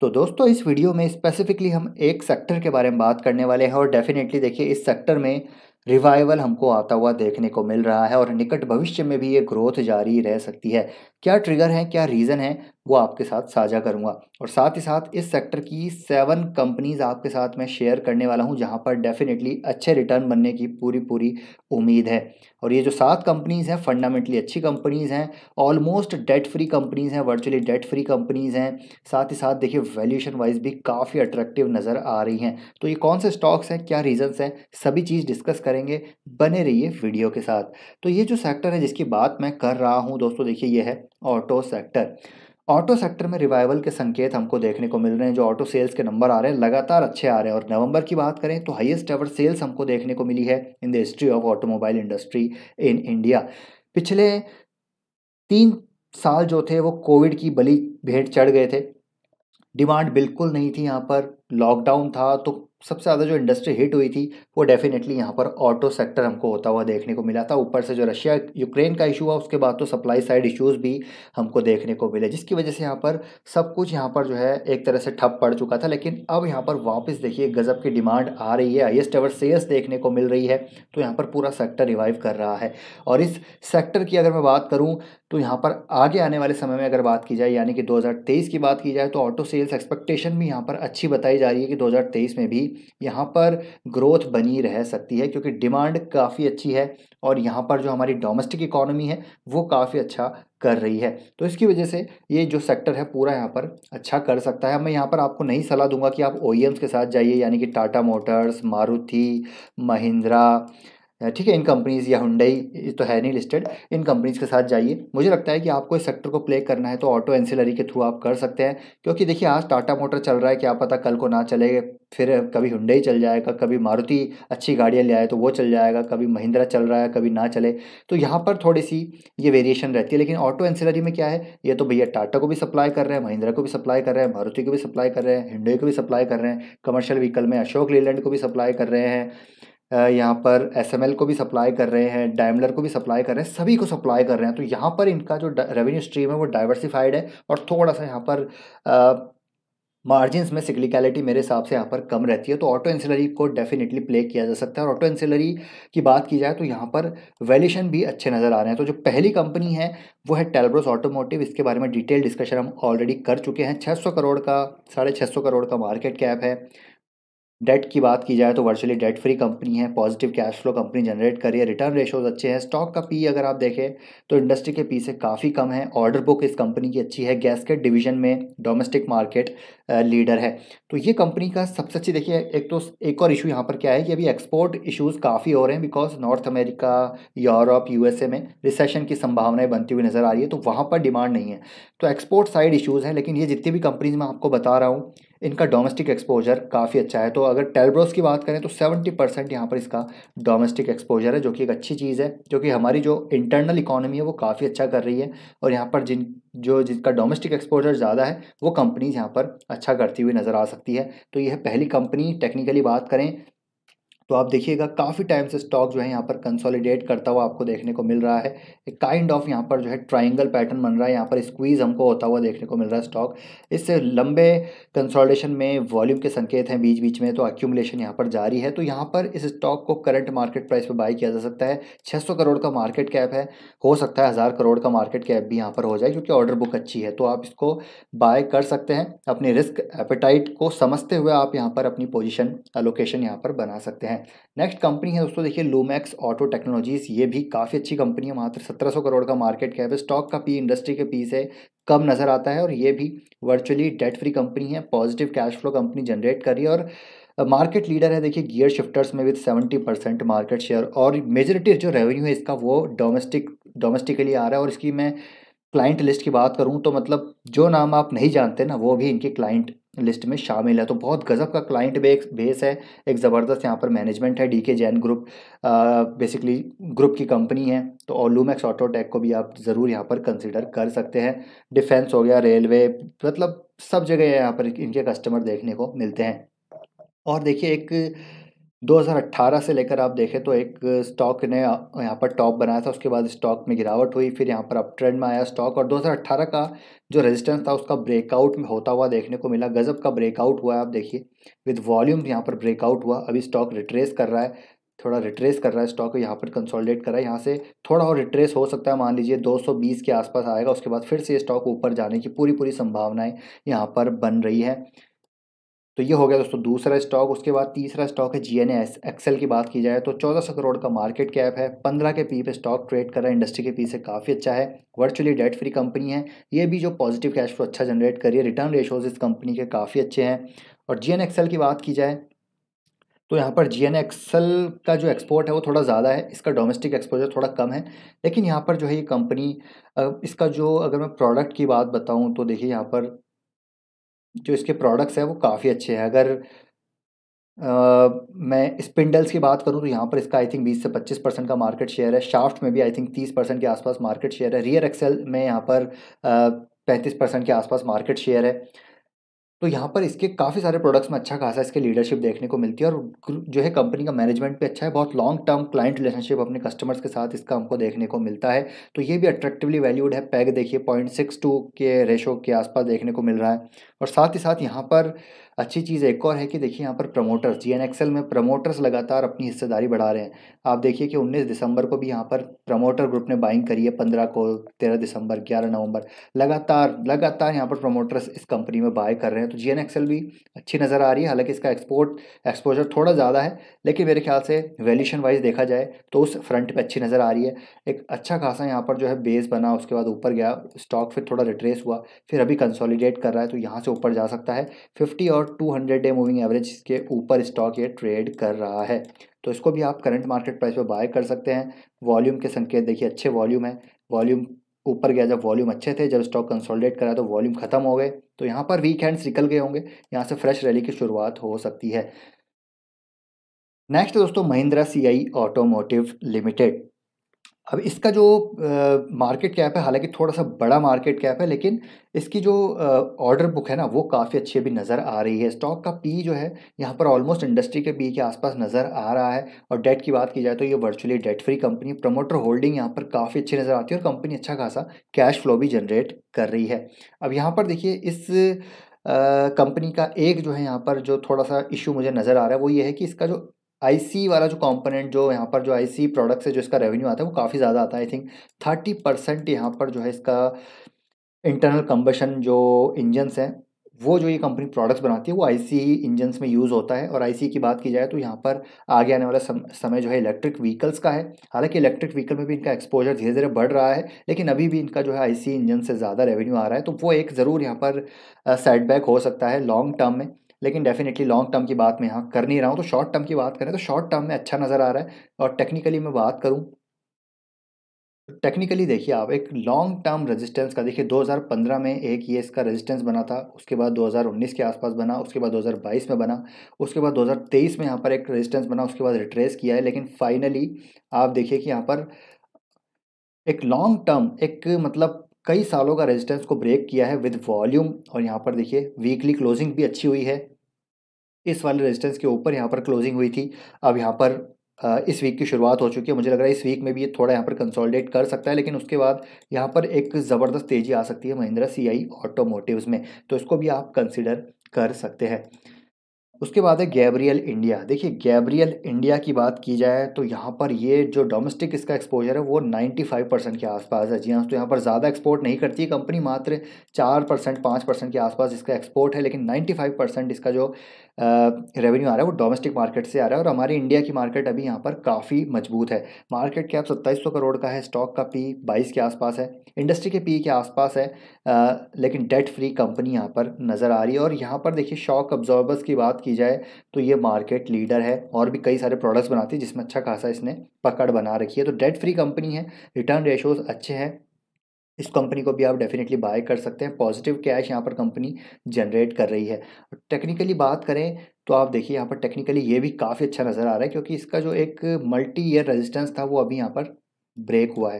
तो दोस्तों इस वीडियो में स्पेसिफिकली हम एक सेक्टर के बारे में बात करने वाले हैं और डेफिनेटली देखिए इस सेक्टर में रिवाइवल हमको आता हुआ देखने को मिल रहा है और निकट भविष्य में भी ये ग्रोथ जारी रह सकती है क्या ट्रिगर हैं क्या रीज़न है वो आपके साथ साझा करूंगा और साथ ही साथ इस सेक्टर की सेवन कंपनीज आपके साथ मैं शेयर करने वाला हूं जहां पर डेफिनेटली अच्छे रिटर्न बनने की पूरी पूरी उम्मीद है और ये जो सात कंपनीज हैं फंडामेंटली अच्छी कंपनीज हैं ऑलमोस्ट डेट फ्री कंपनीज हैं वर्चुअली डेट फ्री कंपनीज हैं साथ ही साथ देखिए वैल्यूशन वाइज भी काफ़ी अट्रैक्टिव नज़र आ रही हैं तो ये कौन से स्टॉक्स हैं क्या रीजन्स हैं सभी चीज़ डिस्कस करेंगे बने रहिए वीडियो के साथ तो ये जो सेक्टर है जिसकी बात मैं कर रहा हूँ दोस्तों देखिए ये है ऑटो सेक्टर ऑटो सेक्टर में रिवाइवल के संकेत हमको देखने को मिल रहे हैं जो ऑटो सेल्स के नंबर आ रहे हैं लगातार अच्छे आ रहे हैं और नवंबर की बात करें तो हाईएस्ट एवर सेल्स हमको देखने को मिली है in the history of automobile industry in India पिछले तीन साल जो थे वो कोविड की बली भेंट चढ़ गए थे डिमांड बिल्कुल नहीं थी यहाँ पर लॉकडाउन था तो सबसे ज़्यादा जो इंडस्ट्री हिट हुई थी वो डेफिनेटली यहाँ पर ऑटो सेक्टर हमको होता हुआ देखने को मिला था ऊपर से जो रशिया यूक्रेन का इशू हुआ उसके बाद तो सप्लाई साइड इशूज़ भी हमको देखने को मिले जिसकी वजह से यहाँ पर सब कुछ यहाँ पर जो है एक तरह से ठप पड़ चुका था लेकिन अब यहाँ पर वापस देखिए गज़ब की डिमांड आ रही है हाइएस्ट एवर सेल्स देखने को मिल रही है तो यहाँ पर पूरा सेक्टर रिवाइव कर रहा है और इस सेक्टर की अगर मैं बात करूँ तो यहाँ पर आगे आने वाले समय में अगर बात की जाए यानी कि 2023 की बात की जाए तो ऑटो सेल्स एक्सपेक्टेशन भी यहाँ पर अच्छी बताई जा रही है कि 2023 में भी यहाँ पर ग्रोथ बनी रह सकती है क्योंकि डिमांड काफ़ी अच्छी है और यहाँ पर जो हमारी डोमेस्टिक इकोनॉमी है वो काफ़ी अच्छा कर रही है तो इसकी वजह से ये जो सेक्टर है पूरा यहाँ पर अच्छा कर सकता है मैं यहाँ पर आपको नहीं सलाह दूंगा कि आप ओ e के साथ जाइए यानी कि टाटा मोटर्स मारुति महिंद्रा ठीक है इन कंपनीज़ या हुंडई तो है नहीं लिस्टेड इन कंपनीज़ के साथ जाइए मुझे लगता है कि आपको इस सेक्टर को प्ले करना है तो ऑटो एंसिलरी के थ्रू आप कर सकते हैं क्योंकि देखिए आज टाटा मोटर चल रहा है क्या पता कल को ना चले फिर कभी हुंडई चल जाएगा कभी मारुति अच्छी गाड़ियाँ ले आए तो वो चल जाएगा कभी महिंद्रा चल रहा है कभी ना चले तो यहाँ पर थोड़ी सी ये वेरिएशन रहती है लेकिन ऑटो एंसिलरी में क्या है ये तो भैया टाटा को भी सप्लाई कर रहे हैं महिंद्रा को भी सप्लाई कर रहे हैं मारुति को भी सप्लाई कर रहे हैं हिंडई को भी सप्लाई कर रहे हैं कमर्शियल व्हीकल में अशोक लेलैंड को भी सप्लाई कर रहे हैं यहाँ पर एस को भी सप्लाई कर रहे हैं डायमलर को भी सप्लाई कर रहे हैं सभी को सप्लाई कर रहे हैं तो यहाँ पर इनका जो रेवेन्यू स्ट्रीम है वो डाइवर्सिफाइड है और थोड़ा सा यहाँ पर मार्जिनस में सिक्लिकलिटी मेरे हिसाब से यहाँ पर कम रहती है तो ऑटो एंसिलरी को डेफिनेटली प्ले किया जा सकता है और ऑटो एंसिलरी की बात की जाए तो यहाँ पर वैल्यूशन भी अच्छे नज़र आ रहे हैं तो जो पहली कंपनी है वो है टेलब्रोस ऑटोमोटिव इसके बारे में डिटेल डिस्कशन हम ऑलरेडी कर चुके हैं 600 करोड़ का साढ़े छः करोड़ का मार्केट कैप है डेट की बात की जाए तो वर्चुअली डेट फ्री कंपनी है positive cash flow company generate कर रही है रिटर्न रेशोज अच्छे हैं स्टॉक का पी e अगर आप देखें तो इंडस्ट्री के पी से काफ़ी कम है ऑर्डर बुक इस कंपनी की अच्छी है गैसकेट डिवीजन में डोमेस्टिक मार्केट लीडर है तो ये कंपनी का सबसे अच्छी देखिए एक तो एक और इशू यहाँ पर क्या है कि अभी एक्सपोर्ट इशूज़ काफ़ी हो रहे हैं बिकॉज नॉर्थ अमेरिका यूरोप यू में रिसेशन की संभावनाएं बनती हुई नज़र आ रही है तो वहाँ पर डिमांड नहीं है तो एक्सपोर्ट साइड इशूज़ हैं लेकिन ये जितनी भी कंपनीज मैं आपको बता रहा हूँ इनका डोमेस्टिक एक्सपोजर काफ़ी अच्छा है तो अगर टेलब्रोस की बात करें तो सेवेंटी परसेंट यहाँ पर इसका डोमेस्टिक एक्सपोजर है जो कि एक अच्छी चीज़ है जो कि हमारी जो इंटरनल इकोनॉमी है वो काफ़ी अच्छा कर रही है और यहाँ पर जिन जो जिनका डोमेस्टिक एक्सपोजर ज़्यादा है वो कंपनीज यहाँ पर अच्छा करती हुई नज़र आ सकती है तो यह पहली कंपनी टेक्निकली बात करें तो आप देखिएगा काफ़ी टाइम से स्टॉक जो है यहाँ पर कंसोलिडेट करता हुआ आपको देखने को मिल रहा है एक काइंड ऑफ यहाँ पर जो है ट्राइंगल पैटर्न बन रहा है यहाँ पर स्क्वीज़ हमको होता हुआ देखने को मिल रहा है स्टॉक इससे लंबे कंसोलिडेशन में वॉल्यूम के संकेत हैं बीच बीच में तो एक्यूमलेशन यहाँ पर जारी है तो यहाँ पर इस स्टॉक को करंट मार्केट प्राइस पर बाई किया जा सकता है छः करोड़ का मार्केट कैप है हो सकता है हज़ार करोड़ का मार्केट कैप भी यहाँ पर हो जाए क्योंकि ऑर्डर बुक अच्छी है तो आप इसको बाय कर सकते हैं अपने रिस्क एपेटाइट को समझते हुए आप यहाँ पर अपनी पोजिशन अलोकेशन यहाँ पर बना सकते हैं नेक्स्ट कंपनी है दोस्तों देखिए लोमैक्स ऑटो टेक्नोलॉजीज ये भी काफ़ी अच्छी कंपनी है मात्र सत्रह सौ करोड़ का मार्केट कैप है स्टॉक का पी इंडस्ट्री के पी से कम नज़र आता है और ये भी वर्चुअली डेट फ्री कंपनी है positive cash flow company generate कर रही है और मार्केट लीडर है देखिए गियर शिफ्टर्स में with seventy percent market share और मेजोरिटी जो रेवेन्यू है इसका वो डोमेस्टिक डोमेस्टिकली आ रहा है और इसकी मैं क्लाइंट लिस्ट की बात करूँ तो मतलब जो नाम आप नहीं जानते ना वो भी इनके क्लाइंट लिस्ट में शामिल है तो बहुत गज़ब का क्लाइंट बेस है एक ज़बरदस्त यहाँ पर मैनेजमेंट है D K Jain group basically group की कंपनी है तो और लूमैक्स ऑटोटेक को भी आप ज़रूर यहाँ पर कंसिडर कर सकते हैं डिफेंस हो गया रेलवे मतलब सब जगह यहाँ पर इनके कस्टमर देखने को मिलते हैं और देखिए एक 2018 से लेकर आप देखें तो एक स्टॉक ने यहाँ पर टॉप बनाया था उसके बाद स्टॉक में गिरावट हुई फिर यहाँ पर अप ट्रेंड में आया स्टॉक और 2018 का जो रेजिस्टेंस था उसका ब्रेकआउट में होता हुआ देखने को मिला गजब का ब्रेकआउट हुआ है आप देखिए विद वॉल्यूम यहाँ पर ब्रेकआउट हुआ अभी स्टॉक रिट्रेस कर रहा है थोड़ा रिट्रेस कर रहा है स्टॉक यहाँ पर कंसोलिडेट कर रहा है यहाँ से थोड़ा और रिट्रेस हो सकता है मान लीजिए 220 के आसपास आएगा उसके बाद फिर से स्टॉक ऊपर जाने की पूरी पूरी संभावनाएं यहाँ पर बन रही है तो ये हो गया दोस्तों दूसरा स्टॉक उसके बाद तीसरा स्टॉक है जी एन एक्सेल की बात की जाए तो चौदह सौ करोड़ का मार्केट कैप है पंद्रह के पी पे स्टॉक ट्रेड कर रहा है इंडस्ट्री के पी से काफ़ी अच्छा है वर्चुअली डेट फ्री कंपनी है ये भी जो पॉजिटिव कैश फ्लो अच्छा जनरेट कर रही है रिटर्न रेशोज इस कंपनी के काफ़ी अच्छे हैं और जी एक्सेल की बात की जाए तो यहाँ पर जी एन एक्सेल का जो एक्सपोर्ट है वो थोड़ा ज़्यादा है इसका डोमेस्टिक एक्सपोजर थोड़ा कम है लेकिन यहाँ पर जो है ये कंपनी इसका जो अगर मैं प्रोडक्ट की बात बताऊँ तो देखिए यहाँ पर जो इसके प्रोडक्ट्स हैं वो काफ़ी अच्छे हैं अगर आ, मैं स्पिंडल्स की बात करूँ तो यहाँ पर इसका आई थिंक 20 से 25 परसेंट का मार्केट शेयर है शाफ्ट में भी आई थिंक 30 परसेंट के आसपास मार्केट शेयर है रियर एक्सेल में यहाँ पर पैंतीस परसेंट के आसपास मार्केट शेयर है तो यहाँ पर इसके काफ़ी सारे प्रोडक्ट्स में अच्छा खासा इसके लीडरशिप देखने को मिलती है और जो है कंपनी का मैनेजमेंट भी अच्छा है बहुत लॉन्ग टर्म क्लाइंट रिलेशनशिप अपने कस्टमर्स के साथ इसका हमको देखने को मिलता है तो ये भी अट्रैक्टिवली वैल्यूड है पैग देखिए पॉइंट सिक्स टू के रेशो के आसपास देखने को मिल रहा है और साथ ही साथ यहाँ पर अच्छी चीज़ एक और है कि देखिए यहाँ पर प्रमोटर्स जी एन एक्सएल में प्रमोटर्स लगातार अपनी हिस्सेदारी बढ़ा रहे हैं आप देखिए कि 19 दिसंबर को भी यहाँ पर प्रमोटर ग्रुप ने बाइंग करी है 15 को 13 दिसंबर 11 नवंबर लगातार लगातार यहाँ पर प्रमोटर्स इस कंपनी में बाय कर रहे हैं तो जी भी अच्छी नज़र आ रही है हालांकि इसका एक्सपोर्ट एक्सपोजर थोड़ा ज़्यादा है लेकिन मेरे ख्याल से वैल्यूशन वाइज देखा जाए तो उस फ्रंट पर अच्छी नज़र आ रही है एक अच्छा खासा यहाँ पर जो है बेस बना उसके बाद ऊपर गया स्टॉक फिर थोड़ा रिट्रेस हुआ फिर अभी कंसोलिडेट कर रहा है तो यहाँ से ऊपर जा सकता है फिफ्टी और two hundred day moving average के ऊपर स्टॉक ये ट्रेड कर रहा है तो इसको भी आप करंट मार्केट प्राइस पर बाय कर सकते हैं वॉल्यूम के संकेत देखिए अच्छे वॉल्यूम है वॉल्यूम ऊपर गया जब वॉल्यूम अच्छे थे जब स्टॉक कंसोलिडेट करा तो वॉल्यूम खत्म हो गए तो यहाँ पर वीक हैंड्स निकल गए होंगे यहाँ से फ्रेश रैली की शुरुआत हो सकती है नेक्स्ट दोस्तों महिंद्रा आई ऑटोमोटिव लिमिटेड अब इसका जो मार्केट कैप है हालांकि थोड़ा सा बड़ा मार्केट कैप है लेकिन इसकी जो ऑर्डर बुक है ना वो काफ़ी अच्छी अभी नज़र आ रही है स्टॉक का पी जो है यहाँ पर ऑलमोस्ट इंडस्ट्री के पी के आसपास नज़र आ रहा है और डेट की बात की जाए तो ये virtually debt free company promoter holding यहाँ पर काफ़ी अच्छी नज़र आती है और कंपनी अच्छा खासा कैश फ्लो भी जनरेट कर रही है अब यहाँ पर देखिए इस कंपनी का एक जो है यहाँ पर जो थोड़ा सा इशू मुझे नज़र आ रहा है वो ये है कि इसका जो आईसी वाला जो कंपोनेंट जो यहाँ पर जो आईसी प्रोडक्ट से जो इसका रेवेन्यू आता है वो काफ़ी ज़्यादा आता है आई थिंक थर्टी परसेंट यहाँ पर जो है इसका इंटरनल कम्बशन जो इंजनस हैं वो जो ये कंपनी प्रोडक्ट्स बनाती है वो आईसी इंजन्स में यूज़ होता है और आईसी की बात की जाए तो यहाँ पर आगे आने वाला समय जो है इलेक्ट्रिक व्हीकल्स का है हालांकि इलेक्ट्रिक व्हीकल में भी इनका एक्सपोजर धीरे धीरे बढ़ रहा है लेकिन अभी भी इनका जो है आईसी इंजन से ज़्यादा रेवेन्यू आ रहा है तो वो एक ज़रूर यहाँ पर सेटबैक हो सकता है लॉन्ग टर्म में लेकिन डेफिनेटली लॉन्ग टर्म की बात मैं यहाँ कर नहीं रहा हूँ तो शॉर्ट टर्म की बात करें तो शॉर्ट टर्म में अच्छा नज़र आ रहा है और टेक्निकली मैं बात करूँ टेक्निकली तो देखिए आप एक लॉन्ग टर्म रेजिस्टेंस का देखिए 2015 में एक ये इसका रेजिस्टेंस बना था उसके बाद 2019 के आसपास बना उसके बाद 2022 में बना उसके बाद 2023 में यहाँ पर एक रेजिस्टेंस बना उसके बाद रिट्रेस किया है लेकिन फाइनली आप देखिए कि यहाँ पर एक लॉन्ग टर्म एक मतलब कई सालों का रेजिस्टेंस को ब्रेक किया है विद वॉल्यूम और यहाँ पर देखिए वीकली क्लोजिंग भी अच्छी हुई है इस वाले रेजिस्टेंस के ऊपर यहाँ पर क्लोजिंग हुई थी अब यहाँ पर इस वीक की शुरुआत हो चुकी है मुझे लग रहा है इस वीक में भी ये थोड़ा यहाँ पर कंसोलिडेट कर सकता है लेकिन उसके बाद यहाँ पर एक ज़बरदस्त तेज़ी आ सकती है महिंद्रा सी आई ऑटोमोटिव्स में तो इसको भी आप कंसिडर कर सकते हैं उसके बाद है गैब्रियल इंडिया देखिए गैब्रियल इंडिया की बात की जाए तो यहाँ पर ये जो डोमेस्टिक इसका एक्सपोजर है वो 95 परसेंट के आसपास है जी हाँ तो यहाँ पर ज़्यादा एक्सपोर्ट नहीं करती कंपनी मात्र चार परसेंट पाँच परसेंट के आसपास इसका एक्सपोर्ट है लेकिन 95 परसेंट इसका जो रेवेन्यू आ रहा है वो डोमेस्टिक मार्केट से आ रहा है और हमारी इंडिया की मार्केट अभी यहाँ पर काफ़ी मजबूत है मार्केट कैप सत्ताईस सौ करोड़ का है स्टॉक का पी बाईस के आसपास है इंडस्ट्री के पी के आसपास है आ, लेकिन डेट फ्री कंपनी यहाँ पर नज़र आ रही है और यहाँ पर देखिए शॉक ऑब्जॉर्बर्स की बात की जाए तो ये मार्केट लीडर है और भी कई सारे प्रोडक्ट्स बनाती है जिसमें अच्छा खासा इसने पकड़ बना रखी है तो डेट फ्री कंपनी है रिटर्न रेशोज़ अच्छे हैं इस कंपनी को भी आप डेफिनेटली बाय कर सकते हैं पॉजिटिव कैश यहाँ पर कंपनी जनरेट कर रही है टेक्निकली बात करें तो आप देखिए यहाँ पर टेक्निकली ये भी काफ़ी अच्छा नज़र आ रहा है क्योंकि इसका जो एक मल्टी ईयर रेजिस्टेंस था वो अभी यहाँ पर ब्रेक हुआ है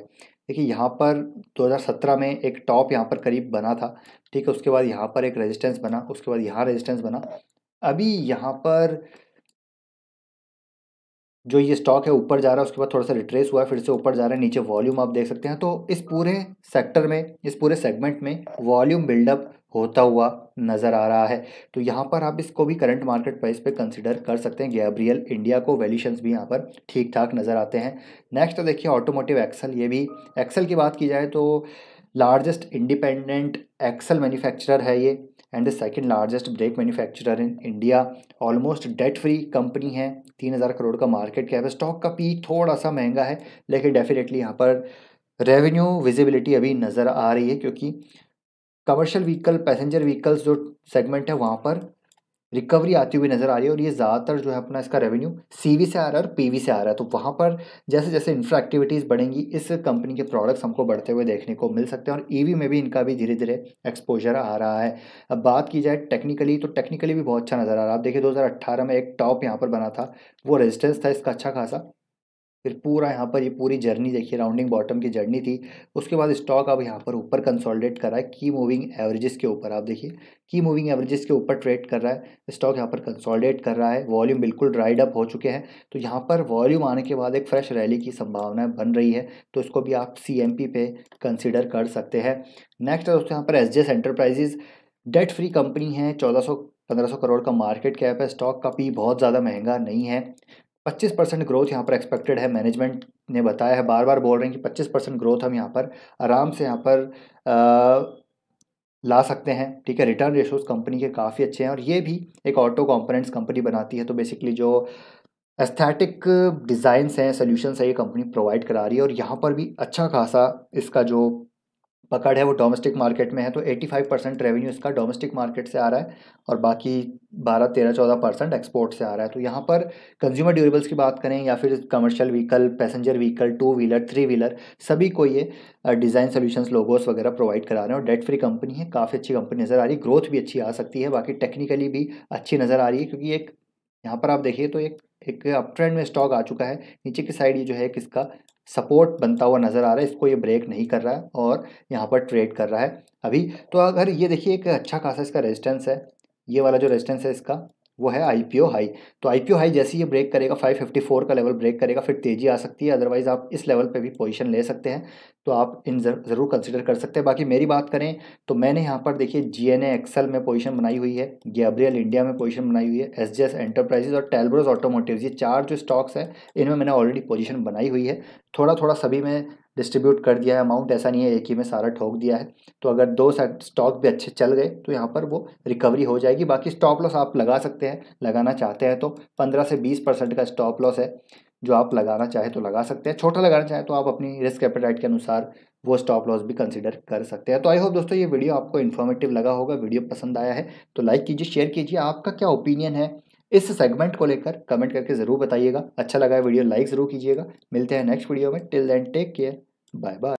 देखिए यहाँ पर 2017 में एक टॉप यहाँ पर करीब बना था ठीक है उसके बाद यहाँ पर एक रेजिस्टेंस बना उसके बाद यहाँ रेजिस्टेंस बना अभी यहाँ पर जो ये स्टॉक है ऊपर जा रहा है उसके बाद थोड़ा सा रिट्रेस हुआ है फिर से ऊपर जा रहा है नीचे वॉल्यूम आप देख सकते हैं तो इस पूरे सेक्टर में इस पूरे सेगमेंट में वॉल्यूम बिल्डअप होता हुआ नज़र आ रहा है तो यहाँ पर आप इसको भी करंट मार्केट प्राइस पे कंसिडर कर सकते हैं गैब्रियल इंडिया को वैल्यूशंस भी यहाँ पर ठीक ठाक नज़र आते हैं नेक्स्ट तो देखिए ऑटोमोटिव एक्सल ये भी एक्सल की बात की जाए तो लार्जेस्ट इंडिपेंडेंट एक्सल मैन्युफैक्चरर है ये and the second largest brake manufacturer in India almost debt free company है तीन हज़ार करोड़ का मार्केट कैप है स्टॉक का पी थोड़ा सा महंगा है लेकिन डेफिनेटली यहाँ पर रेवेन्यू विजिबिलिटी अभी नज़र आ रही है क्योंकि कमर्शियल व्हीकल पैसेंजर व्हीकल्स जो सेगमेंट है वहाँ पर रिकवरी आती हुई नज़र आ रही है और ये ज़्यादातर जो है अपना इसका रेवेन्यू सीवी से आ रहा है और पीवी से आ रहा है तो वहाँ पर जैसे जैसे इंफ्रा एक्टिविटीज़ बढ़ेंगी इस कंपनी के प्रोडक्ट्स हमको बढ़ते हुए देखने को मिल सकते हैं और ईवी e में भी इनका भी धीरे धीरे एक्सपोजर आ रहा है अब बात की जाए टेक्निकली तो टेक्निकली भी बहुत अच्छा नज़र आ रहा है आप देखिए दो में एक टॉप यहाँ पर बना था वो रेजिस्टेंस था इसका अच्छा खासा फिर पूरा यहाँ पर ये यह पूरी जर्नी देखिए राउंडिंग बॉटम की जर्नी थी उसके बाद स्टॉक अब यहाँ पर ऊपर कंसोलिडेट कर रहा है की मूविंग एवरेजेस के ऊपर आप देखिए की मूविंग एवरेजेस के ऊपर ट्रेड कर रहा है स्टॉक यहाँ पर कंसोलिडेट कर रहा है वॉल्यूम बिल्कुल ड्राइड अप हो चुके हैं तो यहाँ पर वॉल्यूम आने के बाद एक फ्रेश रैली की संभावना बन रही है तो इसको भी आप सी पे कंसिडर कर सकते हैं नेक्स्ट है दोस्तों यहाँ पर S enterprises debt free company है चौदह सौ पंद्रह सौ करोड़ का मार्केट कैप है स्टॉक का पी बहुत ज़्यादा महंगा नहीं है 25 परसेंट ग्रोथ यहाँ पर एक्सपेक्टेड है मैनेजमेंट ने बताया है बार बार बोल रहे हैं कि 25 परसेंट ग्रोथ हम यहाँ पर आराम से यहाँ पर आ, ला सकते हैं ठीक है रिटर्न रेशोज कंपनी के काफ़ी अच्छे हैं और ये भी एक ऑटो कॉम्पोनेंट्स कंपनी बनाती है तो बेसिकली जो एस्थेटिक डिज़ाइंस हैं सोल्यूशंस है ये कंपनी प्रोवाइड करा रही है और यहाँ पर भी अच्छा खासा इसका जो पकड़ है वो डोमेस्टिक मार्केट में है तो 85 परसेंट रेवेन्यू इसका डोमेस्टिक मार्केट से आ रहा है और बाकी 12 13 14 परसेंट एक्सपोर्ट से आ रहा है तो यहाँ पर कंज्यूमर ड्यूरेबल्स की बात करें या फिर commercial vehicle passenger vehicle two wheeler three wheeler सभी को ये डिज़ाइन सोल्यूशन लोगोस वगैरह प्रोवाइड करा रहे हैं और डेट फ्री कंपनी है काफ़ी अच्छी कंपनी नज़र आ रही है ग्रोथ भी अच्छी आ सकती है बाकी टेक्निकली भी अच्छी नज़र आ रही है क्योंकि एक यहाँ पर आप देखिए तो एक एक अप ट्रेंड में स्टॉक आ चुका है नीचे की साइड ये जो है किसका सपोर्ट बनता हुआ नज़र आ रहा है इसको ये ब्रेक नहीं कर रहा है और यहाँ पर ट्रेड कर रहा है अभी तो अगर ये देखिए एक अच्छा खासा इसका रेजिस्टेंस है ये वाला जो रेजिस्टेंस है इसका वो है आईपीओ हाई तो आईपीओ हाई जैसे ये ब्रेक करेगा 554 का लेवल ब्रेक करेगा फिर तेज़ी आ सकती है अदरवाइज़ आप इस लेवल पे भी पोजीशन ले सकते हैं तो आप इन ज़रूर कंसिडर कर सकते हैं बाकी मेरी बात करें तो मैंने यहाँ पर देखिए जी एन एक्सल में पोजीशन बनाई हुई है गैब्रियल इंडिया में पोजीशन बनाई हुई है एस जी एस एंटरप्राइजेज और टेलब्रोज ऑटोमोटिव ये चार जो स्टॉक्स हैं इनमें मैंने ऑलरेडी पोजिशन बनाई हुई है थोड़ा थोड़ा सभी में डिस्ट्रीब्यूट कर दिया है अमाउंट ऐसा नहीं है एक ही में सारा ठोक दिया है तो अगर दो स्टॉक भी अच्छे चल गए तो यहाँ पर वो रिकवरी हो जाएगी बाकी स्टॉप लॉस आप लगा सकते हैं लगाना चाहते हैं तो पंद्रह से बीस परसेंट का स्टॉप लॉस है जो आप लगाना चाहें तो लगा सकते हैं छोटा लगाना चाहें तो आप अपनी रिस्क एपेटाइट के अनुसार वो स्टॉप लॉस भी कंसिडर कर सकते हैं तो आई होप दोस्तों ये वीडियो आपको इन्फॉर्मेटिव लगा होगा वीडियो पसंद आया है तो लाइक कीजिए शेयर कीजिए आपका क्या ओपिनियन है इस सेगमेंट को लेकर कमेंट करके ज़रूर बताइएगा अच्छा लगा वीडियो लाइक ज़रूर कीजिएगा मिलते हैं नेक्स्ट वीडियो में till then take care bye bye